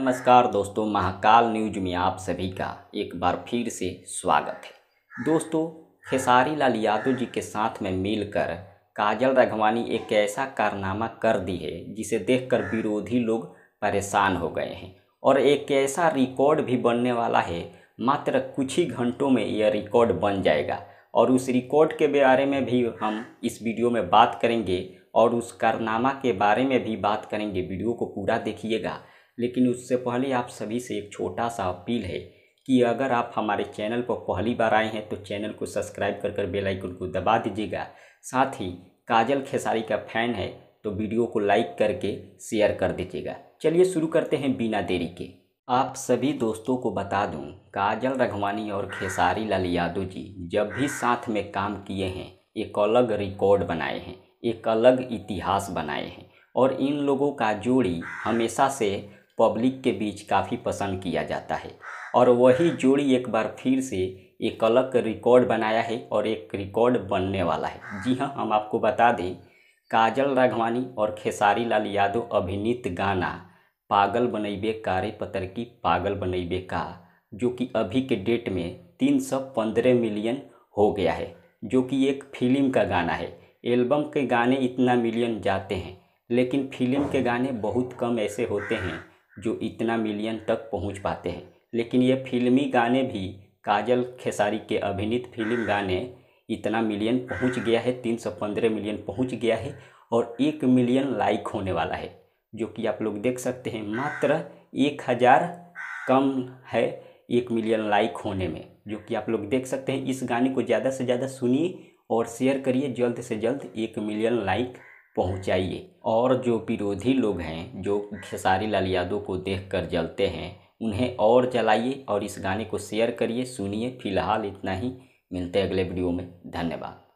नमस्कार दोस्तों महाकाल न्यूज में आप सभी का एक बार फिर से स्वागत है दोस्तों खेसारी लाल यादव जी के साथ में मिलकर काजल रघवानी एक ऐसा कारनामा कर दी है जिसे देखकर विरोधी लोग परेशान हो गए हैं और एक ऐसा रिकॉर्ड भी बनने वाला है मात्र कुछ ही घंटों में यह रिकॉर्ड बन जाएगा और उस रिकॉर्ड के बारे में भी हम इस वीडियो में बात करेंगे और उस कारनामा के बारे में भी बात करेंगे वीडियो को पूरा देखिएगा लेकिन उससे पहले आप सभी से एक छोटा सा अपील है कि अगर आप हमारे चैनल पर पहली बार आए हैं तो चैनल को सब्सक्राइब कर कर बेलाइकन को दबा दीजिएगा साथ ही काजल खेसारी का फैन है तो वीडियो को लाइक करके शेयर कर दीजिएगा चलिए शुरू करते हैं बिना देरी के आप सभी दोस्तों को बता दूं काजल रघवानी और खेसारी लाल यादव जी जब भी साथ में काम किए हैं एक अलग रिकॉर्ड बनाए हैं एक अलग इतिहास बनाए हैं और इन लोगों का जोड़ी हमेशा से पब्लिक के बीच काफ़ी पसंद किया जाता है और वही जोड़ी एक बार फिर से एक अलग रिकॉर्ड बनाया है और एक रिकॉर्ड बनने वाला है जी हाँ हम आपको बता दें काजल राघवानी और खेसारी लाल यादव अभिनीत गाना पागल बनैबे कारे पत्र की पागल बनैबे का जो कि अभी के डेट में तीन सौ पंद्रह मिलियन हो गया है जो कि एक फिल्म का गाना है एल्बम के गाने इतना मिलियन जाते हैं लेकिन फिल्म के गाने बहुत कम ऐसे होते हैं जो इतना मिलियन तक पहुंच पाते हैं लेकिन ये फिल्मी गाने भी काजल खेसारी के अभिनीत फिल्म गाने इतना मिलियन पहुंच गया है तीन सौ पंद्रह मिलियन पहुंच गया है और एक मिलियन लाइक होने वाला है जो कि आप लोग देख सकते हैं मात्र एक हज़ार कम है एक मिलियन लाइक होने में जो कि आप लोग देख सकते हैं इस गाने को ज़्यादा से ज़्यादा सुनिए और शेयर करिए जल्द से जल्द एक मिलियन लाइक पहुंचाइए और जो विरोधी लोग हैं जो खेसारी लाल यादव को देख कर जलते हैं उन्हें और जलाइए और इस गाने को शेयर करिए सुनिए फिलहाल इतना ही मिलते हैं अगले वीडियो में धन्यवाद